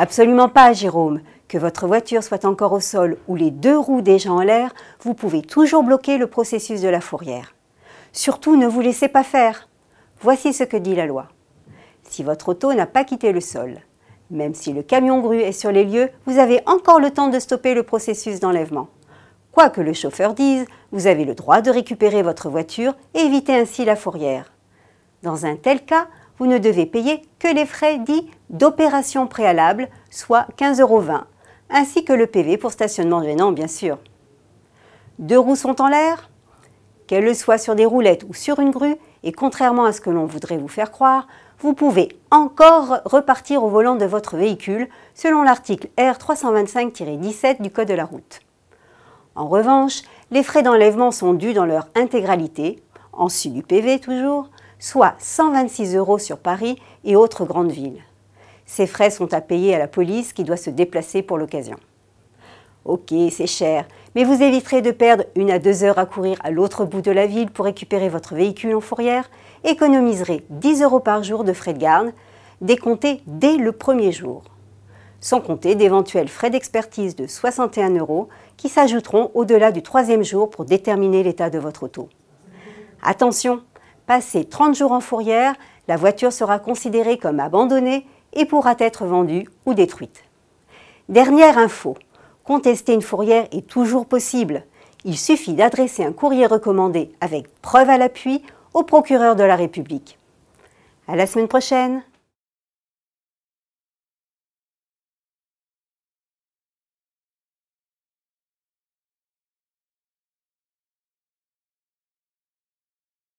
Absolument pas, Jérôme. Que votre voiture soit encore au sol ou les deux roues déjà en l'air, vous pouvez toujours bloquer le processus de la fourrière. Surtout, ne vous laissez pas faire. Voici ce que dit la loi. Si votre auto n'a pas quitté le sol, même si le camion grue est sur les lieux, vous avez encore le temps de stopper le processus d'enlèvement. Quoi que le chauffeur dise, vous avez le droit de récupérer votre voiture et éviter ainsi la fourrière. Dans un tel cas, vous ne devez payer que les frais dits d'opération préalable, soit 15,20 euros, ainsi que le PV pour stationnement gênant, bien sûr. Deux roues sont en l'air Qu'elles le soient sur des roulettes ou sur une grue, et contrairement à ce que l'on voudrait vous faire croire, vous pouvez encore repartir au volant de votre véhicule selon l'article R325-17 du Code de la route. En revanche, les frais d'enlèvement sont dus dans leur intégralité, en su du PV toujours, soit 126 euros sur Paris et autres grandes villes. Ces frais sont à payer à la police qui doit se déplacer pour l'occasion. Ok, c'est cher, mais vous éviterez de perdre une à deux heures à courir à l'autre bout de la ville pour récupérer votre véhicule en fourrière, économiserez 10 euros par jour de frais de garde, décomptés dès le premier jour. Sans compter d'éventuels frais d'expertise de 61 euros qui s'ajouteront au-delà du troisième jour pour déterminer l'état de votre auto. Attention, passé 30 jours en fourrière, la voiture sera considérée comme abandonnée et pourra être vendue ou détruite. Dernière info, contester une fourrière est toujours possible. Il suffit d'adresser un courrier recommandé avec preuve à l'appui au procureur de la République. À la semaine prochaine